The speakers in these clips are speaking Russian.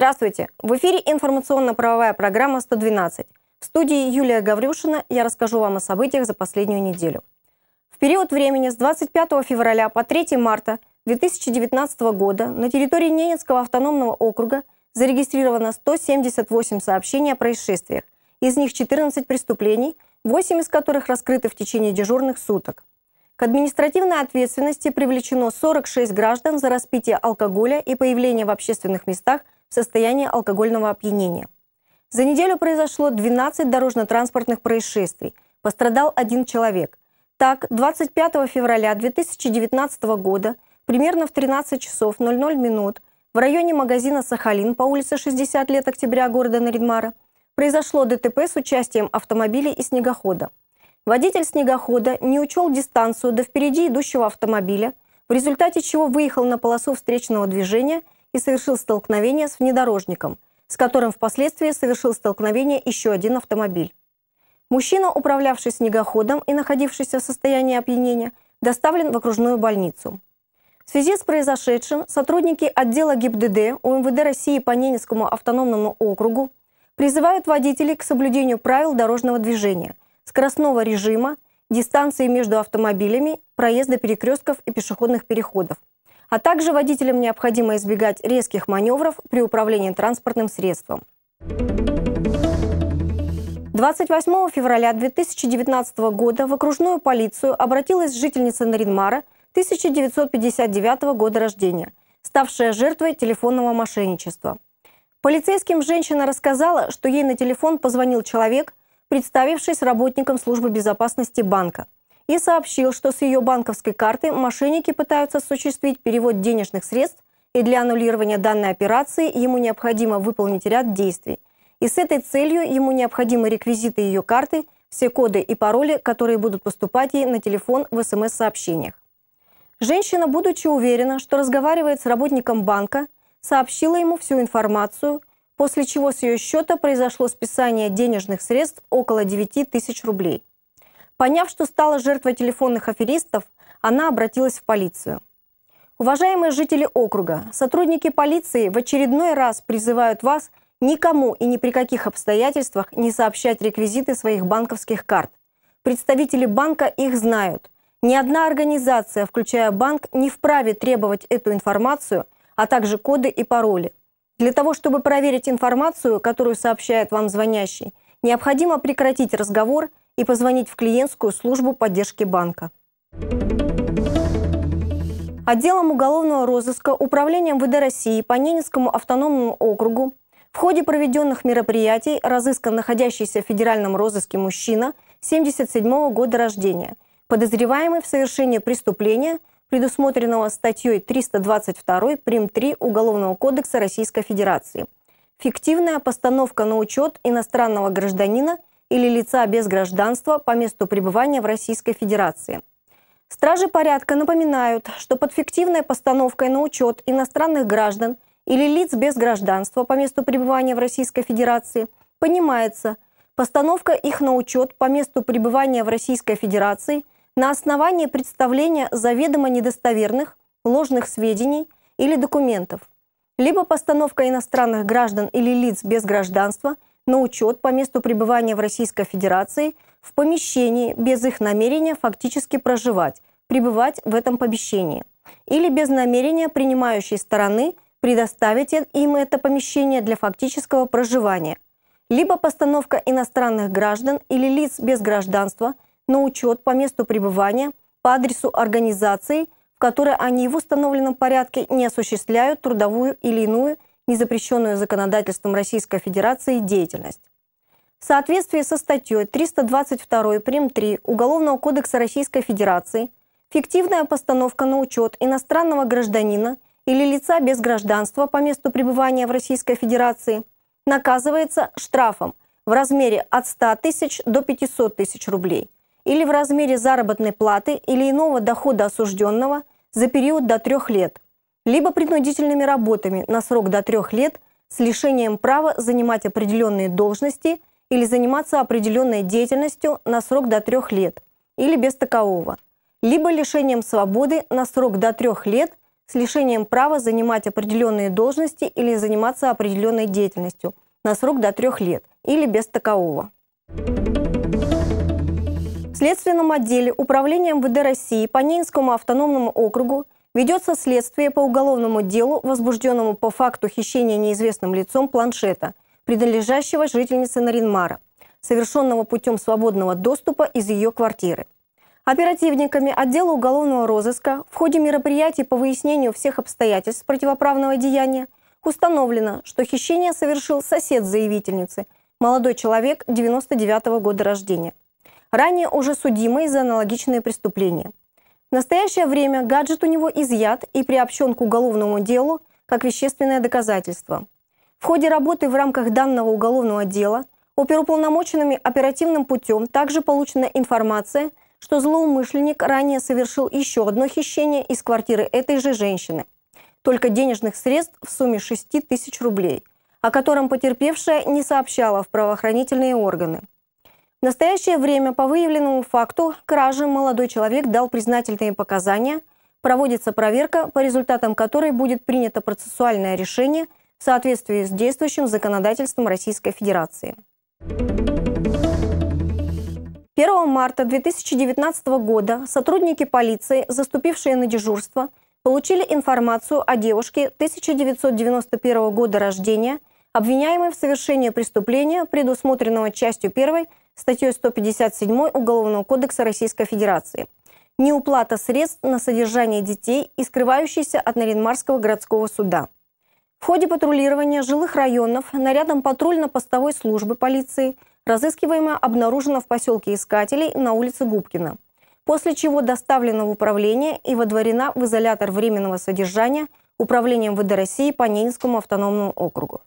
Здравствуйте! В эфире информационно-правовая программа «112». В студии Юлия Гаврюшина я расскажу вам о событиях за последнюю неделю. В период времени с 25 февраля по 3 марта 2019 года на территории Ненецкого автономного округа зарегистрировано 178 сообщений о происшествиях, из них 14 преступлений, 8 из которых раскрыты в течение дежурных суток. К административной ответственности привлечено 46 граждан за распитие алкоголя и появление в общественных местах – в состоянии алкогольного опьянения. За неделю произошло 12 дорожно-транспортных происшествий. Пострадал один человек. Так, 25 февраля 2019 года примерно в 13 часов 00 минут в районе магазина «Сахалин» по улице 60 лет октября города Наридмара произошло ДТП с участием автомобилей и снегохода. Водитель снегохода не учел дистанцию до впереди идущего автомобиля, в результате чего выехал на полосу встречного движения – и совершил столкновение с внедорожником, с которым впоследствии совершил столкновение еще один автомобиль. Мужчина, управлявший снегоходом и находившийся в состоянии опьянения, доставлен в окружную больницу. В связи с произошедшим сотрудники отдела ГИБДД УМВД России по Ненецкому автономному округу призывают водителей к соблюдению правил дорожного движения, скоростного режима, дистанции между автомобилями, проезда перекрестков и пешеходных переходов. А также водителям необходимо избегать резких маневров при управлении транспортным средством. 28 февраля 2019 года в окружную полицию обратилась жительница Наринмара 1959 года рождения, ставшая жертвой телефонного мошенничества. Полицейским женщина рассказала, что ей на телефон позвонил человек, представившись работником службы безопасности банка – и сообщил, что с ее банковской карты мошенники пытаются осуществить перевод денежных средств, и для аннулирования данной операции ему необходимо выполнить ряд действий. И с этой целью ему необходимы реквизиты ее карты, все коды и пароли, которые будут поступать ей на телефон в СМС-сообщениях. Женщина, будучи уверена, что разговаривает с работником банка, сообщила ему всю информацию, после чего с ее счета произошло списание денежных средств около 9 тысяч рублей. Поняв, что стала жертвой телефонных аферистов, она обратилась в полицию. Уважаемые жители округа, сотрудники полиции в очередной раз призывают вас никому и ни при каких обстоятельствах не сообщать реквизиты своих банковских карт. Представители банка их знают. Ни одна организация, включая банк, не вправе требовать эту информацию, а также коды и пароли. Для того, чтобы проверить информацию, которую сообщает вам звонящий, необходимо прекратить разговор и позвонить в клиентскую службу поддержки банка. Отделом уголовного розыска Управлением ВД России по Ненецкому автономному округу в ходе проведенных мероприятий разыскан находящийся в федеральном розыске мужчина 77 -го года рождения, подозреваемый в совершении преступления, предусмотренного статьей 322 прим. 3 Уголовного кодекса Российской Федерации. Фиктивная постановка на учет иностранного гражданина или лица без гражданства по месту пребывания в Российской Федерации. Стражи порядка напоминают, что под фиктивной постановкой на учет иностранных граждан или лиц без гражданства по месту пребывания в Российской Федерации понимается постановка их на учет по месту пребывания в Российской Федерации на основании представления заведомо недостоверных, ложных сведений или документов, либо постановка иностранных граждан или лиц без гражданства – на учет по месту пребывания в Российской Федерации в помещении без их намерения фактически проживать, пребывать в этом помещении, или без намерения принимающей стороны предоставить им это помещение для фактического проживания, либо постановка иностранных граждан или лиц без гражданства на учет по месту пребывания по адресу организации, в которой они в установленном порядке не осуществляют трудовую или иную незапрещенную законодательством Российской Федерации деятельность. В соответствии со статьей 322 прим. 3 Уголовного кодекса Российской Федерации фиктивная постановка на учет иностранного гражданина или лица без гражданства по месту пребывания в Российской Федерации наказывается штрафом в размере от 100 тысяч до 500 тысяч рублей или в размере заработной платы или иного дохода осужденного за период до трех лет – либо принудительными работами на срок до трех лет с лишением права занимать определенные должности или заниматься определенной деятельностью на срок до трех лет или без такового, либо лишением свободы на срок до трех лет с лишением права занимать определенные должности или заниматься определенной деятельностью на срок до трех лет или без такового. В Следственном отделе Управления МВД России по Нинскому автономному округу Ведется следствие по уголовному делу, возбужденному по факту хищения неизвестным лицом планшета, принадлежащего жительнице Наринмара, совершенного путем свободного доступа из ее квартиры. Оперативниками отдела уголовного розыска в ходе мероприятий по выяснению всех обстоятельств противоправного деяния установлено, что хищение совершил сосед заявительницы, молодой человек 99 -го года рождения, ранее уже судимый за аналогичные преступления – в настоящее время гаджет у него изъят и приобщен к уголовному делу как вещественное доказательство. В ходе работы в рамках данного уголовного дела оперуполномоченными оперативным путем также получена информация, что злоумышленник ранее совершил еще одно хищение из квартиры этой же женщины. Только денежных средств в сумме 6 тысяч рублей, о котором потерпевшая не сообщала в правоохранительные органы. В настоящее время по выявленному факту кражи молодой человек дал признательные показания. Проводится проверка, по результатам которой будет принято процессуальное решение в соответствии с действующим законодательством Российской Федерации. 1 марта 2019 года сотрудники полиции, заступившие на дежурство, получили информацию о девушке 1991 года рождения, обвиняемой в совершении преступления, предусмотренного частью 1 статьей 157 Уголовного кодекса Российской Федерации. Неуплата средств на содержание детей и скрывающиеся от Наринмарского городского суда. В ходе патрулирования жилых районов нарядом патрульно-постовой службы полиции разыскиваемая обнаружена в поселке Искателей на улице Губкина, после чего доставлена в управление и водворена в изолятор временного содержания управлением ВД России по Ненецкому автономному округу.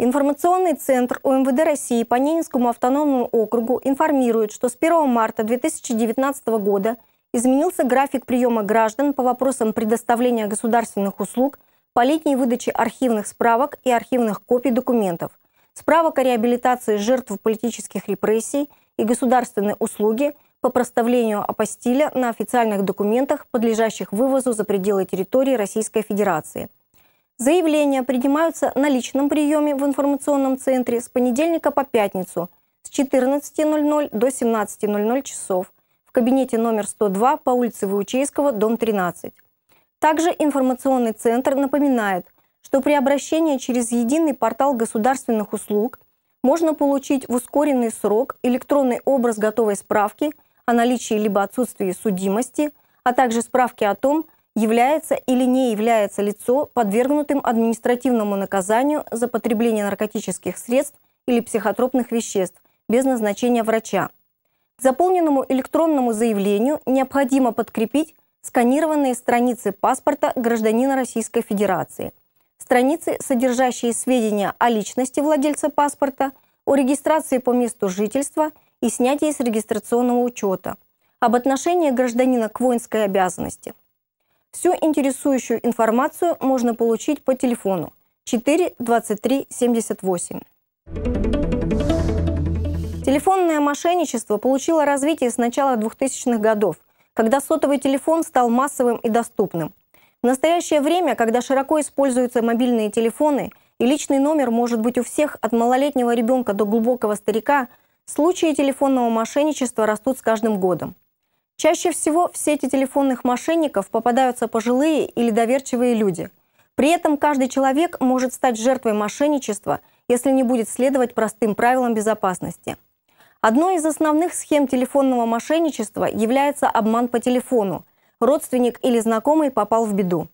Информационный центр УМВД России по Ненецкому автономному округу информирует, что с 1 марта 2019 года изменился график приема граждан по вопросам предоставления государственных услуг по летней выдаче архивных справок и архивных копий документов, справок о реабилитации жертв политических репрессий и государственные услуги по проставлению апостиля на официальных документах, подлежащих вывозу за пределы территории Российской Федерации – Заявления принимаются на личном приеме в информационном центре с понедельника по пятницу с 14.00 до 17.00 часов в кабинете номер 102 по улице Выучейского, дом 13. Также информационный центр напоминает, что при обращении через единый портал государственных услуг можно получить в ускоренный срок электронный образ готовой справки о наличии либо отсутствии судимости, а также справки о том, является или не является лицо подвергнутым административному наказанию за потребление наркотических средств или психотропных веществ без назначения врача. К заполненному электронному заявлению необходимо подкрепить сканированные страницы паспорта гражданина Российской Федерации, страницы, содержащие сведения о личности владельца паспорта, о регистрации по месту жительства и снятии с регистрационного учета, об отношении гражданина к воинской обязанности – Всю интересующую информацию можно получить по телефону 4 23 78. Телефонное мошенничество получило развитие с начала 2000-х годов, когда сотовый телефон стал массовым и доступным. В настоящее время, когда широко используются мобильные телефоны и личный номер может быть у всех от малолетнего ребенка до глубокого старика, случаи телефонного мошенничества растут с каждым годом. Чаще всего в сети телефонных мошенников попадаются пожилые или доверчивые люди. При этом каждый человек может стать жертвой мошенничества, если не будет следовать простым правилам безопасности. Одной из основных схем телефонного мошенничества является обман по телефону. Родственник или знакомый попал в беду.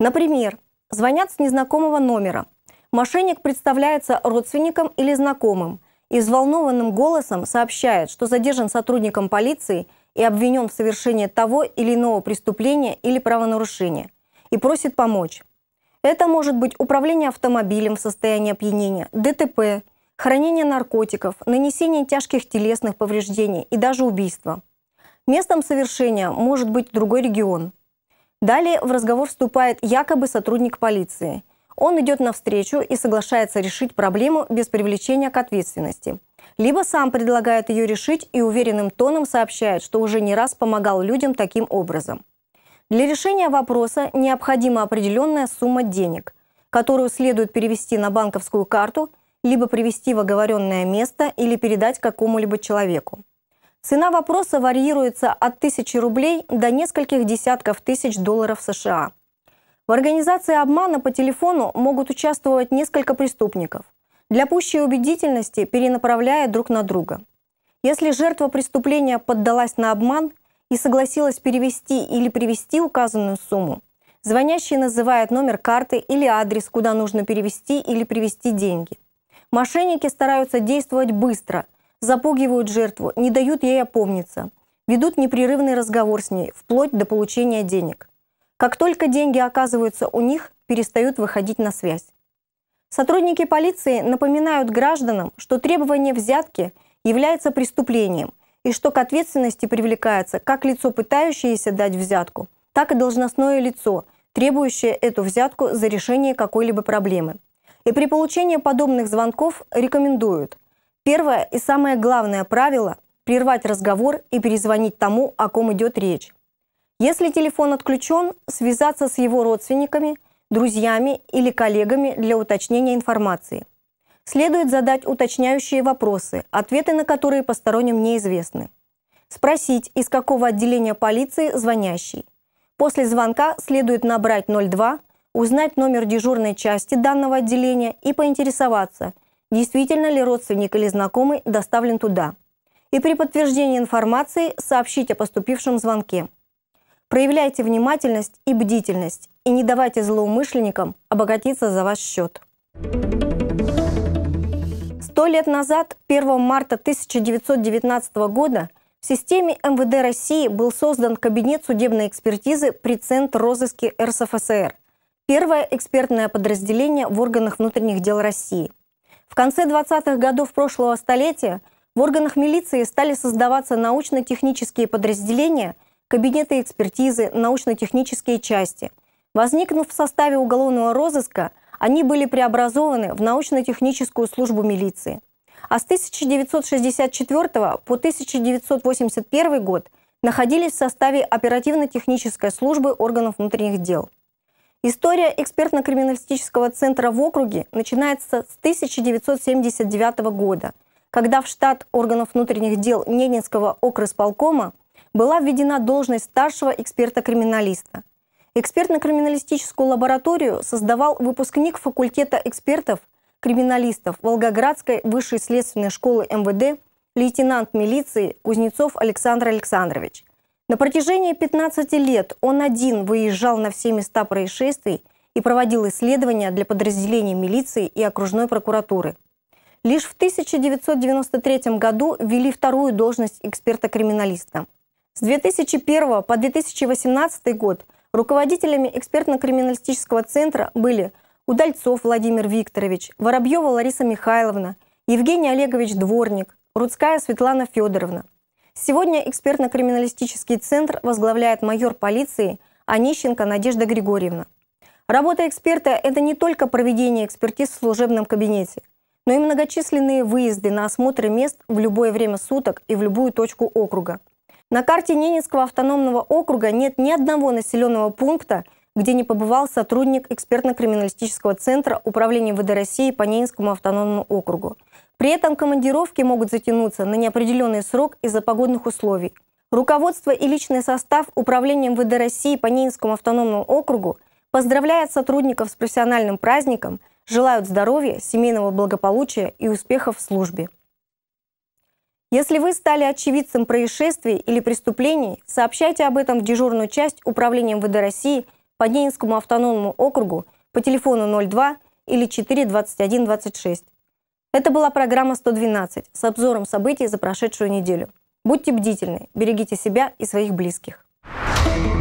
Например, звонят с незнакомого номера. Мошенник представляется родственником или знакомым – и взволнованным голосом сообщает, что задержан сотрудником полиции и обвинен в совершении того или иного преступления или правонарушения и просит помочь. Это может быть управление автомобилем в состоянии опьянения, ДТП, хранение наркотиков, нанесение тяжких телесных повреждений и даже убийство. Местом совершения может быть другой регион. Далее в разговор вступает якобы сотрудник полиции. Он идет навстречу и соглашается решить проблему без привлечения к ответственности либо сам предлагает ее решить и уверенным тоном сообщает, что уже не раз помогал людям таким образом. Для решения вопроса необходима определенная сумма денег, которую следует перевести на банковскую карту, либо привести в оговоренное место или передать какому-либо человеку. Цена вопроса варьируется от 1000 рублей до нескольких десятков тысяч долларов США. В организации обмана по телефону могут участвовать несколько преступников для пущей убедительности перенаправляя друг на друга. Если жертва преступления поддалась на обман и согласилась перевести или привести указанную сумму, звонящий называет номер карты или адрес, куда нужно перевести или привести деньги. Мошенники стараются действовать быстро, запугивают жертву, не дают ей опомниться, ведут непрерывный разговор с ней, вплоть до получения денег. Как только деньги оказываются у них, перестают выходить на связь. Сотрудники полиции напоминают гражданам, что требование взятки является преступлением и что к ответственности привлекается как лицо, пытающееся дать взятку, так и должностное лицо, требующее эту взятку за решение какой-либо проблемы. И при получении подобных звонков рекомендуют первое и самое главное правило – прервать разговор и перезвонить тому, о ком идет речь. Если телефон отключен, связаться с его родственниками – друзьями или коллегами для уточнения информации. Следует задать уточняющие вопросы, ответы на которые посторонним неизвестны. Спросить, из какого отделения полиции звонящий. После звонка следует набрать 02, узнать номер дежурной части данного отделения и поинтересоваться, действительно ли родственник или знакомый доставлен туда. И при подтверждении информации сообщить о поступившем звонке. Проявляйте внимательность и бдительность и не давайте злоумышленникам обогатиться за ваш счет. Сто лет назад, 1 марта 1919 года, в системе МВД России был создан Кабинет судебной экспертизы при Центр розыски РСФСР, первое экспертное подразделение в органах внутренних дел России. В конце 20-х годов прошлого столетия в органах милиции стали создаваться научно-технические подразделения – кабинеты экспертизы, научно-технические части. Возникнув в составе уголовного розыска, они были преобразованы в научно-техническую службу милиции. А с 1964 по 1981 год находились в составе оперативно-технической службы органов внутренних дел. История экспертно-криминалистического центра в округе начинается с 1979 года, когда в штат органов внутренних дел Ненецкого окрысполкома была введена должность старшего эксперта-криминалиста. Экспертно-криминалистическую лабораторию создавал выпускник факультета экспертов криминалистов Волгоградской высшей следственной школы МВД лейтенант милиции Кузнецов Александр Александрович. На протяжении 15 лет он один выезжал на все места происшествий и проводил исследования для подразделений милиции и окружной прокуратуры. Лишь в 1993 году ввели вторую должность эксперта-криминалиста – с 2001 по 2018 год руководителями экспертно-криминалистического центра были Удальцов Владимир Викторович, Воробьева Лариса Михайловна, Евгений Олегович Дворник, Рудская Светлана Федоровна. Сегодня экспертно-криминалистический центр возглавляет майор полиции Онищенко Надежда Григорьевна. Работа эксперта – это не только проведение экспертиз в служебном кабинете, но и многочисленные выезды на осмотры мест в любое время суток и в любую точку округа – на карте Ненецкого автономного округа нет ни одного населенного пункта, где не побывал сотрудник экспертно-криминалистического центра Управления ВД России по Ненецкому автономному округу. При этом командировки могут затянуться на неопределенный срок из-за погодных условий. Руководство и личный состав Управления МВД России по Ненецкому автономному округу поздравляет сотрудников с профессиональным праздником, желают здоровья, семейного благополучия и успехов в службе. Если вы стали очевидцем происшествий или преступлений, сообщайте об этом в дежурную часть Управления МВД России по Денинскому автономному округу по телефону 02 или 42126. Это была программа 112 с обзором событий за прошедшую неделю. Будьте бдительны, берегите себя и своих близких. thank you